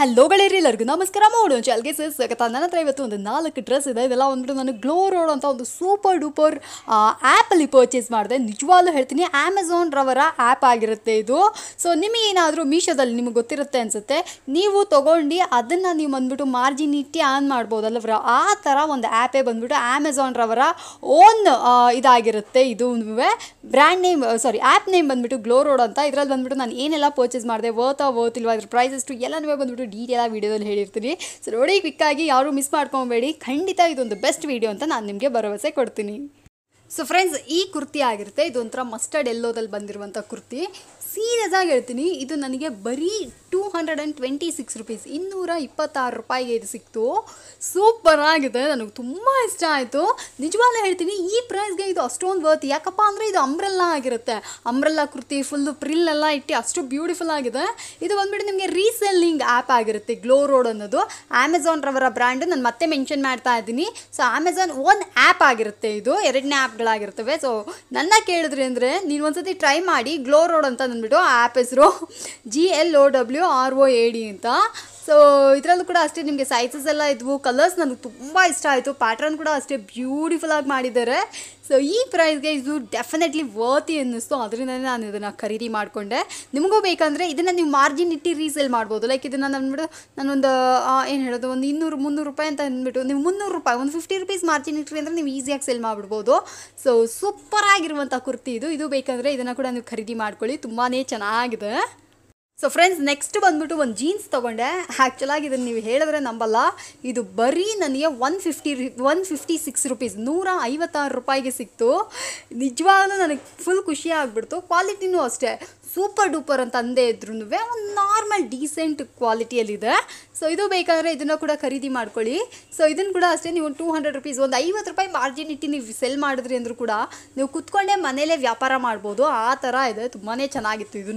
hello ಎಲ್ಲರಿಗೂ ನಮಸ್ಕಾರ ಮಾಡೋಣ ಚಾಲ್ಗೆ ಸರ್ ಸ್ವಾಗತ ನನ್ನ ಹತ್ರ ಇವತ್ತು ಒಂದು ನಾಲ್ಕು ಡ್ರೆಸ್ ಇದೆ ಇದೆಲ್ಲ ಒಂದ್ಬಿಟ್ಟು ನಾನು ಗ್ಲೋ ರೋಡ್ ಅಂತ ಒಂದು ಸೂಪರ್ ಡೂಪರ್ ಆ್ಯಪಲ್ಲಿ ಪರ್ಚೇಸ್ ಮಾಡಿದೆ ನಿಜವಾಗ್ಲೂ ಹೇಳ್ತೀನಿ ಅಮೆಝಾನ್ ರವರ ಆ್ಯಪ್ ಆಗಿರುತ್ತೆ ಇದು ಸೊ ನಿಮಗೇನಾದರೂ ಮೀಶೋದಲ್ಲಿ ನಿಮಗೆ ಗೊತ್ತಿರುತ್ತೆ ಅನಿಸುತ್ತೆ ನೀವು ತೊಗೊಂಡು ಅದನ್ನು ನೀವು ಬಂದ್ಬಿಟ್ಟು ಮಾರ್ಜಿನ್ ಇಟ್ಟಿ ಆನ್ ಮಾಡ್ಬೋದಲ್ಲವರ ಆ ಥರ ಒಂದು ಆ್ಯಪೇ ಬಂದ್ಬಿಟ್ಟು ಅಮೆಝಾನ್ ರವರ ಓನ್ ಇದಾಗಿರುತ್ತೆ ಇದು brand name sorry app name ಬಂದ್ಬಿಟ್ಟು ಗ್ಲೋ ರೋಡ್ ಅಂತ ಇದರಲ್ಲಿ ಬಂದ್ಬಿಟ್ಟು ನಾನು ಏನೆಲ್ಲ ಪರ್ಚೇಸ್ ಮಾಡಿದೆ ವರ್ತಾ ವರ್ತ್ ಇಲ್ವಾ ಅದ್ರ ಪ್ರೈಸ್ ಎಷ್ಟು ಎಲ್ಲನೂ ಬಂದ್ಬಿಟ್ಟು ಡೀಟೇಲ್ ಆಗಿ ವೀಡಿಯೋದಲ್ಲಿ ಹೇಳಿರ್ತೀನಿ ಸೊ ನೋಡಿ ಕ್ವಿಕ್ಕಾಗಿ ಯಾರು ಮಿಸ್ ಮಾಡ್ಕೊಬೇಡಿ ಖಂಡಿತ ಇದೊಂದು ಬೆಸ್ಟ್ ವೀಡಿಯೋ ಅಂತ ನಾನು ನಿಮಗೆ ಭರವಸೆ ಕೊಡ್ತೀನಿ ಸೊ ಫ್ರೆಂಡ್ಸ್ ಈ ಕುರ್ತಿ ಆಗಿರುತ್ತೆ ಇದೊಂಥರ ಮಸ್ಟರ್ಡ್ ಎಲ್ಲೋದಲ್ಲಿ ಬಂದಿರುವಂಥ ಕುರ್ತಿ ಸೀರಿಯಸ್ ಆಗಿ ಹೇಳ್ತೀನಿ ಇದು ನನಗೆ ಬರೀ two hundred and twenty six rupees ಇನ್ನೂರ ಇಪ್ಪತ್ತಾರು ರೂಪಾಯಿಗೆ ಇದು ಸಿಕ್ತು ಸೂಪರ್ ಆಗಿದೆ ನನಗೆ ತುಂಬ ಇಷ್ಟ ಆಯಿತು ನಿಜವಾಗ್ಲೂ ಹೇಳ್ತೀನಿ ಈ ಪ್ರೈಸ್ಗೆ ಇದು ಅಷ್ಟೊಂದು ವರ್ತ್ ಯಾಕಪ್ಪ ಅಂದರೆ ಇದು ಅಂಬ್ರೆಲ್ಲ ಆಗಿರುತ್ತೆ ಅಂಬ್ರೆಲ್ಲಾ ಕುರ್ತಿ ಫುಲ್ಲು ಪ್ರಿಲ್ ಎಲ್ಲ ಇಟ್ಟು ಅಷ್ಟು ಬ್ಯೂಟಿಫುಲ್ ಆಗಿದೆ ಇದು ಬಂದ್ಬಿಟ್ಟು ನಿಮಗೆ ರೀಸೆಲ್ಲಿಂಗ್ ಆ್ಯಪ್ ಆಗಿರುತ್ತೆ ಗ್ಲೋ ರೋಡ್ ಅನ್ನೋದು ಅಮೆಝಾನ್ ರವರ ಬ್ರ್ಯಾಂಡ್ ನಾನು ಮತ್ತೆ ಮೆನ್ಷನ್ ಮಾಡ್ತಾ ಇದ್ದೀನಿ ಸೊ ಅಮೆಝಾನ್ ಓನ್ ಆ್ಯಪ್ ಆಗಿರುತ್ತೆ ಇದು ಎರಡನೇ ಆ್ಯಪ್ಗಳಾಗಿರ್ತವೆ ಸೊ ನನ್ನ ಕೇಳಿದ್ರಿ ಅಂದರೆ ನೀನು ಒಂದ್ಸತಿ ಟ್ರೈ ಮಾಡಿ ಗ್ಲೋ ರೋಡ್ ಅಂತ ನನ್ನ ಬಿಟ್ಟು ಆ್ಯಪ್ ಹೆಸರು G L O W R O A D ಅಂತ ಸೊ ಇದರಲ್ಲೂ ಕೂಡ ಅಷ್ಟೇ ನಿಮಗೆ ಸೈಜಸ್ ಎಲ್ಲ ಇದ್ವು ಕಲರ್ಸ್ ನನಗೆ ತುಂಬ ಇಷ್ಟ ಆಯಿತು ಪ್ಯಾಟ್ರನ್ ಕೂಡ ಅಷ್ಟೇ ಬ್ಯೂಟಿಫುಲ್ ಆಗಿ ಮಾಡಿದ್ದಾರೆ ಸೊ ಈ ಪ್ರೈಸ್ಗೆ ಇದು ಡೆಫಿನೆಟ್ಲಿ ವರ್ತಿ ಅನ್ನಿಸ್ತು ಅದರಿಂದಲೇ ನಾನು ಇದನ್ನು ಖರೀದಿ ಮಾಡಿಕೊಂಡೆ ನಿಮಗೂ ಬೇಕಂದರೆ ಇದನ್ನು ನೀವು ಮಾರ್ಜಿನ್ ಇಟ್ಟು ರೀಸೇಲ್ ಮಾಡ್ಬೋದು ಲೈಕ್ ಇದನ್ನು ನಾನು ಅಂದ್ಬಿಟ್ಟು ನಾನೊಂದು ಏನು ಹೇಳೋದು ಒಂದು ಇನ್ನೂರು ಮುನ್ನೂರು ರೂಪಾಯಿ ಅಂತ ಅಂದ್ಬಿಟ್ಟು ನೀವು ಮುನ್ನೂರು ರೂಪಾಯಿ ಒಂದು ಫಿಫ್ಟಿ ರುಪೀಸ್ ಮಾರ್ಜಿನ್ ಇಟ್ಟಿರಿ ಅಂದರೆ ನೀವು ಈಸಿಯಾಗಿ ಸೇಲ್ ಮಾಡಿಬಿಡ್ಬೋದು ಸೊ ಸೂಪರ್ ಆಗಿರುವಂಥ ಕುರ್ತಿ ಇದು ಇದು ಬೇಕಂದರೆ ಇದನ್ನು ಕೂಡ ನೀವು ಖರೀದಿ ಮಾಡ್ಕೊಳ್ಳಿ ತುಂಬಾ ಚೆನ್ನಾಗಿದೆ ಸೊ ಫ್ರೆಂಡ್ಸ್ ನೆಕ್ಸ್ಟ್ ಬಂದ್ಬಿಟ್ಟು ಒಂದು ಜೀನ್ಸ್ ತೊಗೊಂಡೆ ಆ್ಯಕ್ಚುಲಾಗಿ ಇದನ್ನು ನೀವು ಹೇಳಿದ್ರೆ ನಂಬಲ್ಲ ಇದು ಬರೀ ನನಗೆ one fifty one fifty six rupees ನೂರ ಐವತ್ತಾರು ರೂಪಾಯಿಗೆ ಸಿಕ್ತು ನಿಜವಾಗ್ಲೂ ನನಗೆ ಫುಲ್ ಖುಷಿ ಆಗಿಬಿಡ್ತು ಕ್ವಾಲಿಟಿನೂ ಅಷ್ಟೇ ಸೂಪರ್ ಡೂಪರ್ ಅಂತ ಅಂದೇ ಇದ್ರೂ ಒಂದು ನಾರ್ಮಲ್ ಡೀಸೆಂಟ್ ಕ್ವಾಲಿಟಿಯಲ್ಲಿದೆ ಸೊ ಇದು ಬೇಕಾದರೆ ಇದನ್ನು ಕೂಡ ಖರೀದಿ ಮಾಡ್ಕೊಳ್ಳಿ ಸೊ ಇದನ್ನು ಕೂಡ ಅಷ್ಟೇ ನೀವು ಟೂ ಹಂಡ್ರೆಡ್ ರುಪೀಸ್ ಒಂದು ಐವತ್ತು ರೂಪಾಯಿ ಮಾರ್ಜಿನ್ ಇಟ್ಟು ನೀವು ಸೆಲ್ ಮಾಡಿದ್ರಿ ಅಂದರೂ ಕೂಡ ನೀವು ಕುತ್ಕೊಂಡೇ ಮನೇಲೇ ವ್ಯಾಪಾರ ಮಾಡ್ಬೋದು ಆ ಥರ ಇದೆ ತುಂಬಾ ಚೆನ್ನಾಗಿತ್ತು ಇದೂ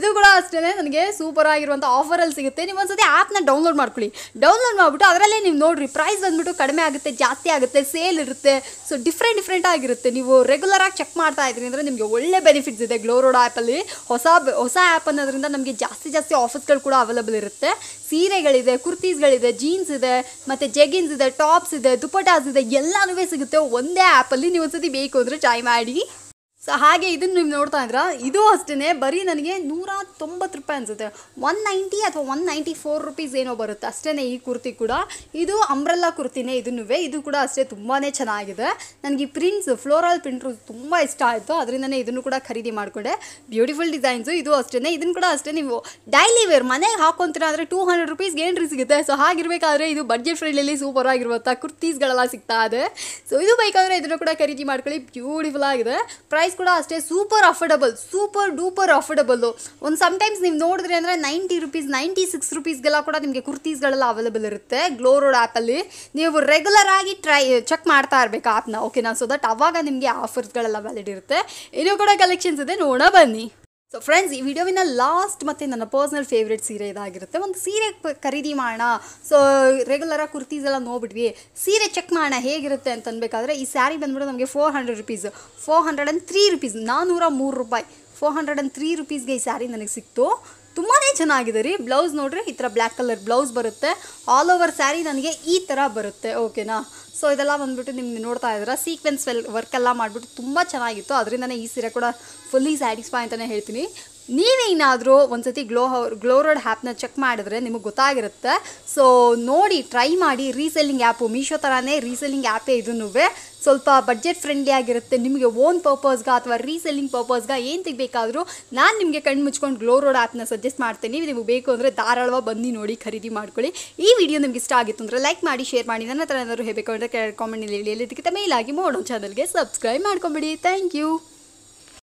ಇದು ಕೂಡ ಅಷ್ಟೇ ನನಗೆ ಸೂಪರ್ ಆಗಿರುವಂಥ ಆಫರಲ್ಲಿ ಸಿಗುತ್ತೆ ನೀವು ಒಂದ್ಸತಿ ಆ್ಯಪ್ನ ಡೌನ್ಲೋಡ್ ಮಾಡ್ಕೊಳ್ಳಿ ಡೌನ್ಲೋಡ್ ಮಾಡಿಬಿಟ್ಟು ಅದರಲ್ಲೇ ನೀವು ನೋಡಿರಿ ಪ್ರೈಸ್ ಬಂದ್ಬಿಟ್ಟು ಕಡಿಮೆ ಆಗುತ್ತೆ ಜಾಸ್ತಿ ಆಗುತ್ತೆ ಸೇಲ್ ಇರುತ್ತೆ ಸೊ ಡಿಫ್ರೆಂಟ್ ಡಿಫ್ರೆಂಟ್ ಆಗಿರುತ್ತೆ ನೀವು ರೆಗ್ಯುಲರ್ ಆಗಿ ಚೆಕ್ ಮಾಡ್ತಾ ಇದ್ರಿ ಅಂದರೆ ನಿಮಗೆ ಒಳ್ಳೆ ಬೆನಿಫಿಟ್ಸ್ ಇದೆ ಗ್ಲೋ ರೋಡ್ ಆ್ಯಪಲ್ಲಿ ಹೊಸ ಹೊಸ ಆ್ಯಪ್ ಅನ್ನೋದ್ರಿಂದ ನಮಗೆ ಜಾಸ್ತಿ ಜಾಸ್ತಿ ಆಫರ್ಸ್ಗಳು ಕೂಡ ಅವೈಲಬಲ್ ಇರುತ್ತೆ ಸೀರೆಗಳಿದೆ ಕುರ್ತೀಸ್ಗಳಿದೆ ಜೀನ್ಸ್ ಇದೆ ಮತ್ತು ಜೆಗಿನ್ಸ್ ಇದೆ ಟಾಪ್ಸ್ ಇದೆ ದುಪಟಾಸ್ ಇದೆ ಎಲ್ಲನೂ ಸಿಗುತ್ತೆ ಒಂದೇ ಆ್ಯಪಲ್ಲಿ ನೀವು ಒಂದ್ಸತಿ ಬೇಕು ಅಂದರೆ ಟ್ರೈ ಮಾಡಿ ಸೊ ಹಾಗೆ ಇದನ್ನು ನೀವು ನೋಡ್ತಾ ಇದ್ರ ಇದು ಅಷ್ಟೇ ಬರೀ ನನಗೆ ನೂರ ತೊಂಬತ್ತು ರೂಪಾಯಿ ಅನಿಸುತ್ತೆ ಒನ್ ನೈಂಟಿ ಅಥವಾ ಒನ್ ನೈಂಟಿ ಫೋರ್ ರುಪೀಸ್ ಏನೋ ಬರುತ್ತೆ ಅಷ್ಟೇ ಈ ಕುರ್ತಿ ಕೂಡ ಇದು ಅಂಬ್ರೆಲ್ಲ ಕುರ್ತಿನೇ ಇದನ್ನು ಇದು ಕೂಡ ಅಷ್ಟೇ ತುಂಬಾ ಚೆನ್ನಾಗಿದೆ ನನಗೆ ಈ ಪ್ರಿಂಟ್ಸ್ ಫ್ಲೋರಲ್ ಪ್ರಿಂಟ್ರು ತುಂಬ ಇಷ್ಟ ಆಯಿತು ಅದರಿಂದನೇ ಇದನ್ನು ಕೂಡ ಖರೀದಿ ಮಾಡಿಕೊಂಡೆ ಬ್ಯೂಟಿಫುಲ್ ಡಿಸೈನ್ಸು ಇದು ಅಷ್ಟೇ ಇದನ್ನು ಕೂಡ ಅಷ್ಟೇ ನೀವು ಡೈಲಿ ವೇರ್ ಮನೆಗೆ ಹಾಕೊತೀರ ಅಂದರೆ ಟೂ ಹಂಡ್ರೆಡ್ ರುಪೀಸ್ಗೆ ಏನ್ರಿ ಸಿಗುತ್ತೆ ಸೊ ಹಾಗಿರಬೇಕಾದ್ರೆ ಇದು ಬಡ್ಜೆಟ್ ಫ್ರೆಂಡ್ಲಿ ಸೂಪರ್ ಆಗಿರುವಂಥ ಕುರ್ತೀಸ್ಗಳೆಲ್ಲ ಸಿಗ್ತಾ ಇದೆ ಸೊ ಇದು ಬೇಕಾದರೆ ಇದನ್ನು ಕೂಡ ಖರೀದಿ ಮಾಡ್ಕೊಳ್ಳಿ ಬ್ಯೂಟಿಫುಲ್ ಆಗಿದೆ ಪ್ರೈಸ್ ಪ್ರೈಸ್ ಕೂಡ ಅಷ್ಟೇ super affordable super duper affordable ಒಂದು ಸಮ್ಟೈಮ್ಸ್ ನೀವು ನೋಡಿದ್ರೆ ಅಂದರೆ ನೈಂಟಿ ರುಪೀಸ್ ನೈಂಟಿ ಸಿಕ್ಸ್ ರುಪೀಸ್ಗೆಲ್ಲ ಕೂಡ ನಿಮಗೆ ಕುರ್ತೀಸ್ಗಳೆಲ್ಲ ಅವೈಲೇಬಲ್ ಇರುತ್ತೆ ಗ್ಲೋ ರೋಡ್ ಆ್ಯಪಲ್ಲಿ ನೀವು ರೆಗ್ಯುಲರ್ ಆಗಿ ಟ್ರೈ ಚೆಕ್ ಮಾಡ್ತಾ ಇರಬೇಕು ಆ್ಯಪ್ನ ಓಕೆನಾ ಸೊ ದಟ್ ಅವಾಗ ನಿಮಗೆ ಆಫರ್ಸ್ಗಳೆಲ್ಲ ವ್ಯಾಲಿಡ್ ಇರುತ್ತೆ ಇನ್ನೂ ಕೂಡ ಕಲೆಕ್ಷನ್ಸ್ ಇದೆ ನೋಡೋಣ ಬನ್ನಿ ಸೊ ಫ್ರೆಂಡ್ಸ್ ಈ ವಿಡಿಯೋವಿನ ಲಾಸ್ಟ್ ಮತ್ತು ನನ್ನ ಪರ್ಸ್ನಲ್ ಫೇವ್ರೇಟ್ ಸೀರೆ ಇದಾಗಿರುತ್ತೆ ಒಂದು ಸೀರೆ ಖರೀದಿ ಮಾಡೋಣ ಸೊ ರೆಗ್ಯುಲರಾಗಿ ಕುರ್ತೀಸ್ ಎಲ್ಲ ನೋಡ್ಬಿಟ್ವಿ ಸೀರೆ ಚೆಕ್ ಮಾಡೋಣ ಹೇಗಿರುತ್ತೆ ಅಂತ ಅನ್ಬೇಕಾದ್ರೆ ಈ ಸ್ಯಾರಿ ಬಂದ್ಬಿಟ್ಟು ನಮಗೆ four hundred rupees four hundred and three rupees ನಾನ್ನೂರ ಮೂರು ರೂಪಾಯಿ ಫೋರ್ ಹಂಡ್ರೆಡ್ ಆ್ಯಂಡ್ ತ್ರೀ ರುಪೀಸ್ಗೆ ಈ ಸ್ಯಾರಿ ನನಗೆ ಸಿಕ್ತು ತುಂಬಾ ಚೆನ್ನಾಗಿದೆ ರೀ ಬ್ಲೌಸ್ ನೋಡ್ರಿ ಈ ಥರ ಬ್ಲ್ಯಾಕ್ ಕಲರ್ ಬ್ಲೌಸ್ ಬರುತ್ತೆ ಆಲ್ ಓವರ್ ಸ್ಯಾರಿ ನನಗೆ ಈ ಥರ ಬರುತ್ತೆ ಓಕೆನಾ ಸೊ ಇದೆಲ್ಲ ಬಂದುಬಿಟ್ಟು ನಿಮ್ಗೆ ನೋಡ್ತಾ ಇದ್ದೀರಾ ಸೀಕ್ವೆನ್ಸ್ ವೆಲ್ ವರ್ಕೆಲ್ಲ ಮಾಡಿಬಿಟ್ಟು ತುಂಬ ಚೆನ್ನಾಗಿತ್ತು ಅದರಿಂದನೇ ಈ ಸೀರೆ ಕೂಡ ಫುಲ್ಲಿ ಸ್ಯಾಟಿಸ್ಫೈ ಅಂತಲೇ ಹೇಳ್ತೀನಿ ನೀವೇನಾದರೂ ಒಂದು ಸತಿ ಗ್ಲೋ ಗ್ಲೋರೋಡ್ ರೋಡ್ ಆ್ಯಪ್ನ ಚೆಕ್ ಮಾಡಿದ್ರೆ ನಿಮಗೆ ಗೊತ್ತಾಗಿರುತ್ತೆ ಸೊ ನೋಡಿ ಟ್ರೈ ಮಾಡಿ ರೀಸೆಲ್ಲಿಂಗ್ ಆ್ಯಪು ಮೀಶೋ ಥರನೇ ರೀಸೆಲ್ಲಿಂಗ್ ಆ್ಯಪೇ ಇದನ್ನೂ ಸ್ವಲ್ಪ ಬಡ್ಜೆಟ್ ಫ್ರೆಂಡ್ಲಿ ಆಗಿರುತ್ತೆ ನಿಮಗೆ ಓನ್ ಪರ್ಪಸ್ಗೆ ಅಥವಾ ರೀಸೆಲ್ಲಿಂಗ್ ಪರ್ಪಸ್ಗೆ ಏನು ತೆಗಬೇಕಾದ್ರೂ ನಾನು ನಿಮಗೆ ಕಣ್ಣು ಮುಚ್ಕೊಂಡು ಗ್ಲೋ ರೋಡ್ ಆ್ಯಪ್ನ ಸಜೆಸ್ಟ್ ಮಾಡ್ತೀನಿ ನಿಮಗೆ ಬೇಕು ಅಂದರೆ ಧಾರಾಳವಾಗಿ ಬಂದು ನೋಡಿ ಖರೀದಿ ಮಾಡ್ಕೊಳ್ಳಿ ಈ ವಿಡಿಯೋ ನಿಮ್ಗೆ ಇಷ್ಟ ಆಗಿತ್ತು ಅಂದರೆ ಲೈಕ್ ಮಾಡಿ ಶೇರ್ ಮಾಡಿ ನನ್ನ ಹತ್ರ ಏನಾದರೂ ಹೇಳಬೇಕು ಅಂದರೆ ಕಾಮೆಂಟ್ನಲ್ಲಿ ಹೇಳಿ ಅದಕ್ಕಿಂತ ಮೇಲಾಗಿ ಮೋಡೋ ಚಾನಲ್ಗೆ ಸಬ್ಸ್ಕ್ರೈಬ್ ಮಾಡ್ಕೊಂಬಿಡಿ ಥ್ಯಾಂಕ್ ಯು